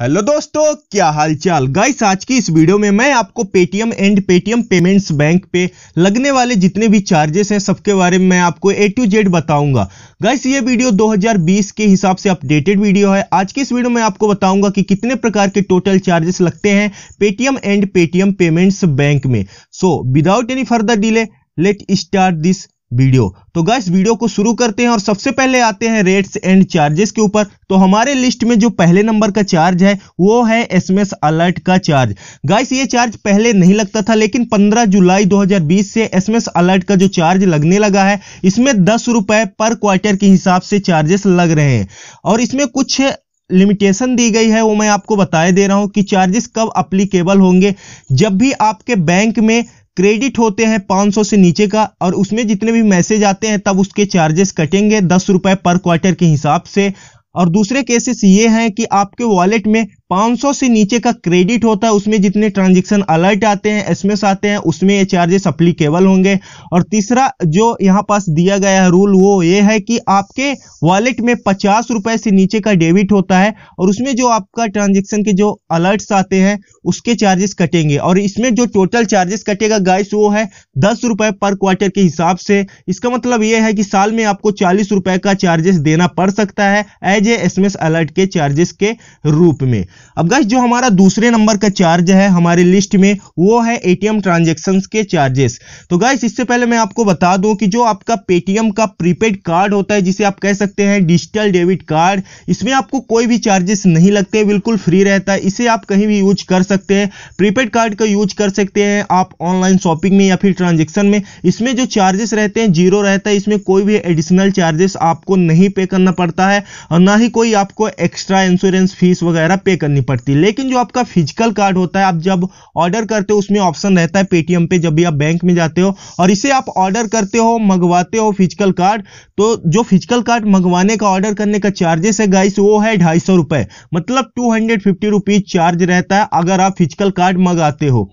hello दोस्तों क्या हाल चाल गाइस आज की इस वीडियो में मैं आपको Paytm and Paytm payments bank पे लगने वाले जितने भी चार्जेस हैं सबके बारे में मैं आपको ए टू जेड बताऊंगा गाइस ये वीडियो 2020 के हिसाब से अपडेटेड वीडियो है आज की इस वीडियो में आपको बताऊंगा कि कितने प्रकार के टोटल चार्जेस लगते हैं Paytm and Paytm payments bank में so without any further delay let start this video तो गैस वीडियो को शुरू करते हैं और सबसे पहले आते हैं रेट्स एंड चार्जेस के ऊपर तो हमारे लिस्ट में जो पहले नंबर का चार्ज है वो है एसएमएस अलर्ट का चार्ज गैस ये चार्ज पहले नहीं लगता था लेकिन 15 जुलाई 2020 से एसएमएस अलर्ट का जो चार्ज लगने लगा है इसमें दस रुपए पर क्वार्टर के हिसाब से चार्जेस लग रहे हैं और इसमें कुछ लिमिटेशन दी गई है वो मैं आपको बताए दे रहा हूं कि चार्जेस कब अप्लीकेबल होंगे जब भी आपके बैंक में क्रेडिट होते हैं 500 से नीचे का और उसमें जितने भी मैसेज आते हैं तब उसके चार्जेस कटेंगे दस रुपए पर क्वार्टर के हिसाब से और दूसरे केसेस ये हैं कि आपके वॉलेट में 500 से नीचे का क्रेडिट होता है उसमें जितने ट्रांजेक्शन अलर्ट आते हैं एसएमएस आते हैं उसमें ये चार्जेस अप्लीकेबल होंगे और तीसरा जो यहाँ पास दिया गया है रूल वो ये है कि आपके वॉलेट में पचास रुपए से नीचे का डेबिट होता है और उसमें जो आपका ट्रांजेक्शन के जो अलर्ट्स आते हैं उसके चार्जेस कटेंगे और इसमें जो टोटल चार्जेस कटेगा गाइस वो है दस रुपए पर क्वार्टर के हिसाब से इसका मतलब ये है कि साल में आपको चालीस रुपए का चार्जेस देना पड़ सकता है एज ए एस अलर्ट के चार्जेस के रूप में अब गाइस जो हमारा दूसरे नंबर का चार्ज है हमारे लिस्ट में वो है एटीएम ट्रांजेक्शन के चार्जेस तो गाइस इससे पहले मैं आपको बता दूं कि जो आपका पेटीएम का प्रीपेड कार्ड होता है जिसे आप कह सकते हैं डिजिटल डेबिट कार्ड इसमें आपको कोई भी चार्जेस नहीं लगते बिल्कुल फ्री रहता है इसे आप कहीं भी यूज कर सकते हैं प्रीपेड कार्ड का यूज कर सकते हैं आप ऑनलाइन शॉपिंग में या फिर ट्रांजेक्शन में इसमें जो चार्जेस रहते हैं जीरो रहता है इसमें कोई भी एडिशनल चार्जेस आपको नहीं पे करना पड़ता है और ना ही कोई आपको एक्स्ट्रा इंश्योरेंस फीस वगैरह पे कर करनी पड़ती है लेकिन जो आपका फिजिकल कार्ड होता है आप जब ऑर्डर करते हो उसमें ऑप्शन रहता है पेटीएम पे जब भी आप बैंक में जाते हो और इसे आप ऑर्डर करते हो मंगवाते हो फिजिकल कार्ड तो जो फिजिकल कार्ड मंगवाने का ऑर्डर करने का चार्जेस है गाइस वो है ढाई मतलब टू चार्ज रहता है अगर आप फिजिकल कार्ड मंगाते हो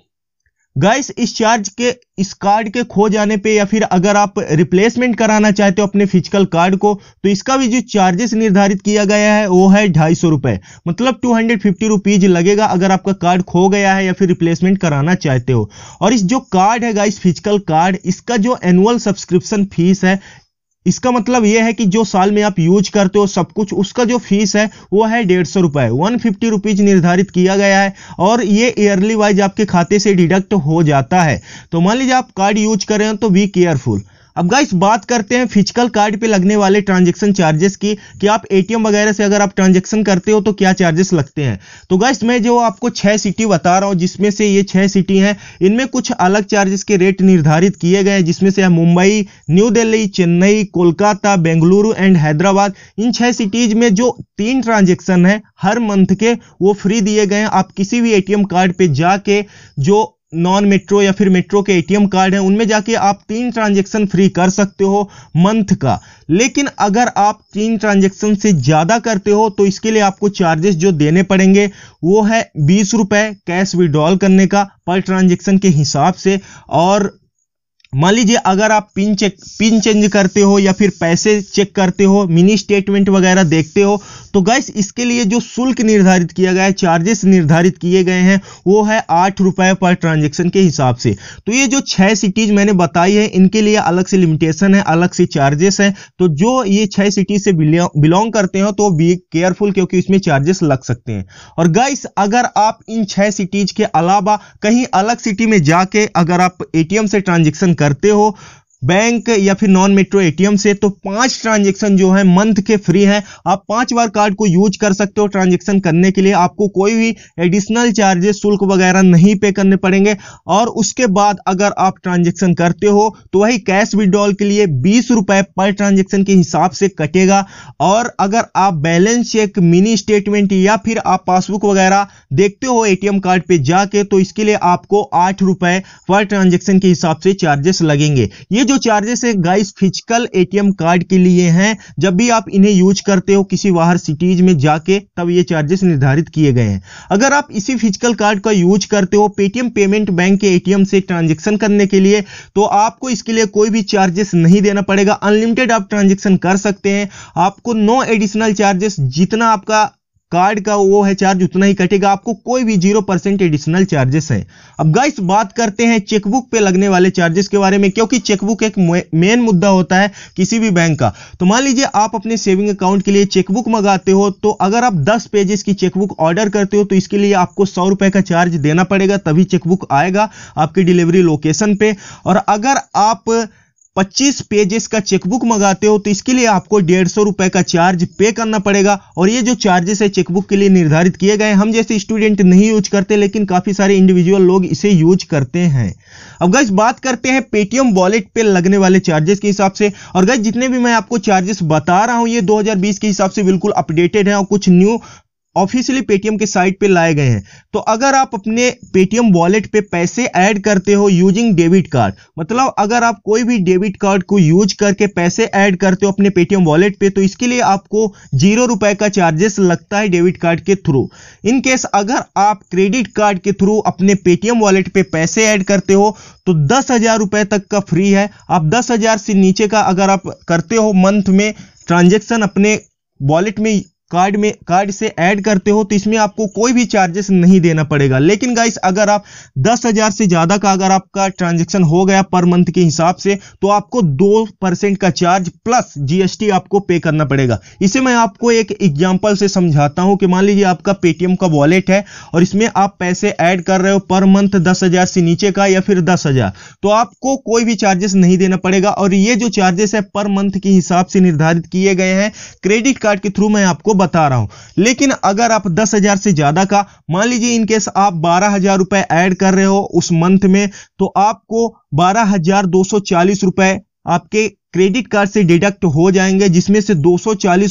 गाइस इस चार्ज के इस कार्ड के खो जाने पे या फिर अगर आप रिप्लेसमेंट कराना चाहते हो अपने फिजिकल कार्ड को तो इसका भी जो चार्जेस निर्धारित किया गया है वो है ढाई सौ रुपये मतलब टू हंड्रेड फिफ्टी रुपीज लगेगा अगर आपका कार्ड खो गया है या फिर रिप्लेसमेंट कराना चाहते हो और इस जो कार्ड है गाइस फिजिकल कार्ड इसका जो एनुअल सब्सक्रिप्शन फीस है इसका मतलब यह है कि जो साल में आप यूज करते हो सब कुछ उसका जो फीस है वो है डेढ़ सौ रुपये वन फिफ्टी रुपीज निर्धारित किया गया है और ये ईयरली वाइज आपके खाते से डिडक्ट हो जाता है तो मान लीजिए आप कार्ड यूज करें तो बी केयरफुल अब गाइस बात करते हैं फिजिकल कार्ड पे लगने वाले ट्रांजेक्शन चार्जेस की कि आप एटीएम वगैरह से अगर आप ट्रांजेक्शन करते हो तो क्या चार्जेस लगते हैं तो गाइस मैं जो आपको छह सिटी बता रहा हूँ जिसमें से ये छह सिटी हैं इनमें कुछ अलग चार्जेस के रेट निर्धारित किए गए हैं जिसमें से मुंबई न्यू दिल्ली चेन्नई कोलकाता बेंगलुरु एंड हैदराबाद इन छह सिटीज में जो तीन ट्रांजेक्शन है हर मंथ के वो फ्री दिए गए हैं आप किसी भी एटीएम कार्ड पे जाके जो नॉन मेट्रो या फिर मेट्रो के एटीएम कार्ड हैं उनमें जाके आप तीन ट्रांजेक्शन फ्री कर सकते हो मंथ का लेकिन अगर आप तीन ट्रांजेक्शन से ज़्यादा करते हो तो इसके लिए आपको चार्जेस जो देने पड़ेंगे वो है बीस रुपये कैश विड्रॉल करने का पर ट्रांजेक्शन के हिसाब से और मान लीजिए अगर आप पिन चेक पिन चेंज करते हो या फिर पैसे चेक करते हो मिनी स्टेटमेंट वगैरह देखते हो तो गैस इसके लिए जो शुल्क निर्धारित किया गया है चार्जेस निर्धारित किए गए हैं वो है आठ रुपए पर ट्रांजेक्शन के हिसाब से तो ये जो छह सिटीज मैंने बताई है इनके लिए अलग से लिमिटेशन है अलग से चार्जेस है तो जो ये छह सिटीज से बिलोंग करते हो तो बी केयरफुल क्योंकि इसमें चार्जेस लग सकते हैं और गैस अगर आप इन छह सिटीज के अलावा कहीं अलग सिटी में जाके अगर आप ए से ट्रांजेक्शन कर करते हो बैंक या फिर नॉन मेट्रो एटीएम से तो पांच ट्रांजेक्शन जो है मंथ के फ्री हैं आप पांच बार कार्ड को यूज कर सकते हो ट्रांजेक्शन करने के लिए आपको कोई भी एडिशनल चार्जेस शुल्क वगैरह नहीं पे करने पड़ेंगे और उसके बाद अगर आप ट्रांजेक्शन करते हो तो वही कैश विड्रॉल के लिए बीस रुपए पर ट्रांजेक्शन के हिसाब से कटेगा और अगर आप बैलेंस चेक मिनी स्टेटमेंट या फिर आप पासबुक वगैरह देखते हो एटीएम कार्ड पे जाके तो इसके लिए आपको आठ रुपए पर ट्रांजेक्शन के हिसाब से चार्जेस लगेंगे ये जो जो चार्जेस है गाइस फिजिकल एटीएम कार्ड के लिए हैं जब भी आप इन्हें यूज करते हो किसी बाहर सिटीज में जाके तब ये चार्जेस निर्धारित किए गए हैं अगर आप इसी फिजिकल कार्ड का यूज करते हो पेटीएम पेमेंट बैंक के एटीएम से ट्रांजेक्शन करने के लिए तो आपको इसके लिए कोई भी चार्जेस नहीं देना पड़ेगा अनलिमिटेड आप ट्रांजेक्शन कर सकते हैं आपको नो एडिशनल चार्जेस जितना आपका कार्ड का वो है चार्ज उतना ही कटेगा आपको कोई भी जीरो परसेंट एडिशनल चार्जेस है अब गाइस बात करते हैं चेकबुक पे लगने वाले चार्जेस के बारे में क्योंकि चेकबुक एक मेन मुद्दा होता है किसी भी बैंक का तो मान लीजिए आप अपने सेविंग अकाउंट के लिए चेकबुक मंगाते हो तो अगर आप दस पेजेस की चेकबुक ऑर्डर करते हो तो इसके लिए आपको सौ रुपए का चार्ज देना पड़ेगा तभी चेकबुक आएगा आपकी डिलीवरी लोकेशन पे और अगर आप पच्चीस पेजेस का चेकबुक मंगाते हो तो इसके लिए आपको डेढ़ सौ रुपए का चार्ज पे करना पड़ेगा और ये जो चार्जेस है चेकबुक के लिए निर्धारित किए गए हम जैसे स्टूडेंट नहीं यूज करते लेकिन काफी सारे इंडिविजुअल लोग इसे यूज करते हैं अब गाइज बात करते हैं पेटीएम वॉलेट पे लगने वाले चार्जेस के हिसाब से और गाइज जितने भी मैं आपको चार्जेस बता रहा हूँ ये दो के हिसाब से बिल्कुल अपडेटेड है और कुछ न्यू ऑफिशियली पेटीएम के साइट पे लाए गए हैं तो अगर आप अपने पेटीएम वॉलेट पे पैसे ऐड करते हो यूजिंग डेबिट कार्ड मतलब अगर आप कोई भी डेबिट कार्ड को यूज करके पैसे ऐड करते हो अपने पेटीएम वॉलेट पे तो इसके लिए आपको जीरो रुपए का चार्जेस लगता है डेबिट कार्ड के थ्रू इनकेस अगर आप क्रेडिट कार्ड के थ्रू अपने पेटीएम वॉलेट पे पैसे ऐड करते हो तो दस हजार रुपए तक का फ्री है आप दस हजार से नीचे का अगर आप करते हो मंथ में ट्रांजेक्शन अपने वॉलेट में कार्ड में कार्ड से ऐड करते हो तो इसमें आपको कोई भी चार्जेस नहीं देना पड़ेगा लेकिन गाइस अगर आप दस हजार से ज़्यादा का अगर आपका ट्रांजैक्शन हो गया पर मंथ के हिसाब से तो आपको दो परसेंट का चार्ज प्लस जीएसटी आपको पे करना पड़ेगा इसे मैं आपको एक एग्जाम्पल से समझाता हूं कि मान लीजिए आपका पेटीएम का वॉलेट है और इसमें आप पैसे ऐड कर रहे हो पर मंथ दस हजार से नीचे का या फिर दस हजार तो आपको कोई भी चार्जेस नहीं देना पड़ेगा और ये जो चार्जेस है पर मंथ के हिसाब से निर्धारित किए गए हैं क्रेडिट कार्ड के थ्रू मैं आपको बता रहा हूं लेकिन अगर आप दस हजार से ज्यादा का मान लीजिए इनकेस आप बारह हजार रुपए ऐड कर रहे हो उस मंथ में तो आपको बारह हजार दो सौ चालीस रुपए आपके क्रेडिट कार्ड से डिडक्ट हो जाएंगे जिसमें से दो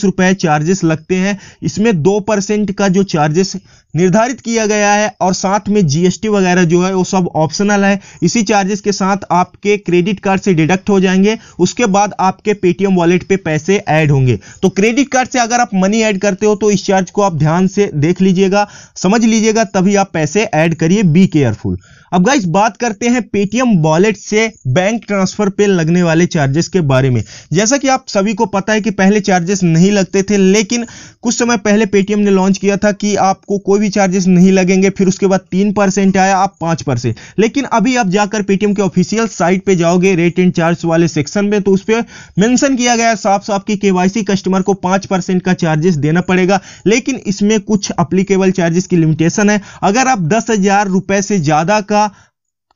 रुपए चार्जेस लगते हैं इसमें दो परसेंट का जो चार्जेस निर्धारित किया गया है और साथ में जीएसटी वगैरह जो है वो सब ऑप्शनल है इसी चार्जेस के साथ आपके क्रेडिट कार्ड से डिडक्ट हो जाएंगे उसके बाद आपके पेटीएम वॉलेट पे पैसे ऐड होंगे तो क्रेडिट कार्ड से अगर आप मनी ऐड करते हो तो इस चार्ज को आप ध्यान से देख लीजिएगा समझ लीजिएगा तभी आप पैसे ऐड करिए बी केयरफुल अब गाइस बात करते हैं पेटीएम वॉलेट से बैंक ट्रांसफर पे लगने वाले चार्जेस के बारे में जैसा कि आप सभी को पता है कि पहले चार्जेस नहीं लगते थे लेकिन कुछ समय पहले पेटीएम ने लॉन्च किया था कि आपको कोई भी चार्जेस नहीं लगेंगे फिर उसके बाद तीन परसेंट आया आप पांच परसेंट लेकिन अभी आप जाकर पेटीएम के ऑफिशियल साइट पे जाओगे रेट एंड चार्ज वाले सेक्शन में तो उस पर मैंशन किया गया साफ साफ की केवाईसी कस्टमर को पांच परसेंट का चार्जेस देना पड़ेगा लेकिन इसमें कुछ अप्लीकेबल चार्जेस की लिमिटेशन है अगर आप दस हजार रुपए से ज्यादा का का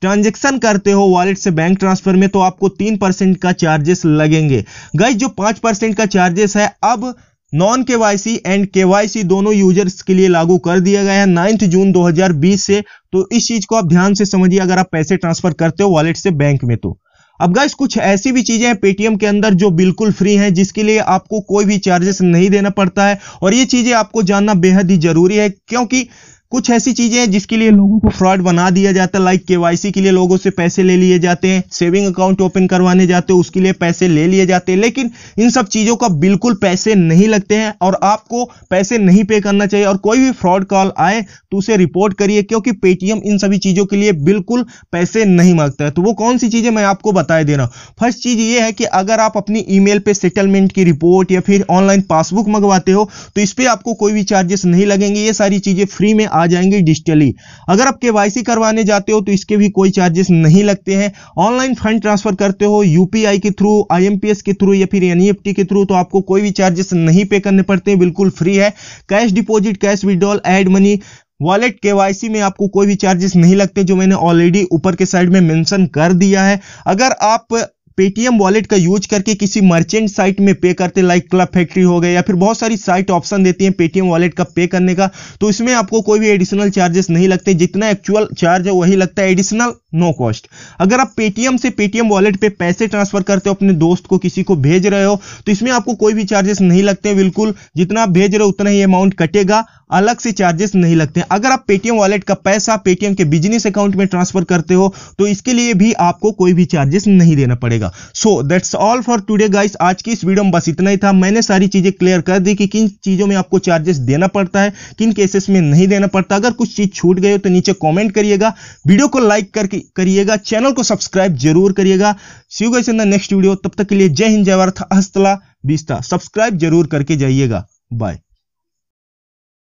ट्रांजेक्शन करते हो वॉलेट से बैंक ट्रांसफर में तो आपको तीन परसेंट का चार्जेस लगेंगे गई जो पांच परसेंट का चार्जेस है अब नॉन केवाईसी एंड केवाईसी दोनों यूजर्स के लिए लागू कर दिया गया है नाइन्थ जून 2020 से तो इस चीज को आप ध्यान से समझिए अगर आप पैसे ट्रांसफर करते हो वॉलेट से बैंक में तो अब गाइस कुछ ऐसी भी चीजें हैं पेटीएम के अंदर जो बिल्कुल फ्री हैं जिसके लिए आपको कोई भी चार्जेस नहीं देना पड़ता है और ये चीजें आपको जानना बेहद ही जरूरी है क्योंकि कुछ ऐसी चीजें हैं जिसके लिए लोगों को फ्रॉड बना दिया जाता है लाइक केवाईसी के लिए लोगों से पैसे ले लिए जाते हैं सेविंग अकाउंट ओपन करवाने जाते हैं उसके लिए पैसे ले लिए जाते हैं लेकिन इन सब चीजों का बिल्कुल पैसे नहीं लगते हैं और आपको पैसे नहीं पे करना चाहिए और कोई भी फ्रॉड कॉल आए तो उसे रिपोर्ट करिए क्योंकि पेटीएम इन सभी चीजों के लिए बिल्कुल पैसे नहीं मांगता है तो वो कौन सी चीजें मैं आपको बताए दे रहा हूँ फर्स्ट चीज ये है कि अगर आप अपनी ईमेल मेल सेटलमेंट की रिपोर्ट या फिर ऑनलाइन पासबुक मंगवाते हो तो इस पर आपको कोई भी चार्जेस नहीं लगेंगे ये सारी चीजें फ्री में आ जाएंगे डिजिटली अगर आप के करवाने जाते हो तो इसके भी कोई चार्जेस नहीं लगते हैं ऑनलाइन फंड ट्रांसफर करते हो यूपीआई के थ्रू आईएमपीएस के थ्रू या फिर एन e के थ्रू तो आपको कोई भी चार्जेस नहीं पे करने पड़ते हैं बिल्कुल फ्री है cash deposit cash withdrawal add money wallet KYC में आपको कोई भी चार्जेस नहीं लगते जो मैंने ऑलरेडी ऊपर के साइड में मेंशन कर दिया है अगर आप पेटीएम वॉलेट का यूज करके किसी मर्चेंट साइट में पे करते लाइक क्लब फैक्ट्री हो गए या फिर बहुत सारी साइट ऑप्शन देती हैं पेटीएम वॉलेट का पे करने का तो इसमें आपको कोई भी एडिशनल चार्जेस नहीं लगते जितना एक्चुअल चार्ज है वही लगता है एडिशनल नो कॉस्ट अगर आप पेटीएम से पेटीएम वॉलेट पे पैसे ट्रांसफर करते हो अपने दोस्त को किसी को भेज रहे हो तो इसमें आपको कोई भी चार्जेस नहीं लगते बिल्कुल जितना आप भेज रहे हो उतना ही अमाउंट कटेगा अलग से चार्जेस नहीं लगते अगर आप पेटीएम वॉलेट का पैसा पेटीएम के बिजनेस अकाउंट में ट्रांसफर करते हो तो इसके लिए भी आपको कोई भी चार्जेस नहीं देना पड़ेगा जाएगा so that's all for today guys आज की इस वीडियो में बस इतना ही था मैंने सारी चीज़ें क्लियर कर दी कि किन चीज़ों में आपको चार्जेस देना पड़ता है किन केसेस में नहीं देना पड़ता अगर कुछ चीज़ छूट गई हो तो नीचे कॉमेंट करिएगा वीडियो को लाइक करके करिएगा चैनल को सब्सक्राइब जरूर करिएगा see you guys in the next video तब तक के लिए जय हिंद जय भारत हस्तला बीस्ता सब्सक्राइब जरूर करके जाइएगा बाय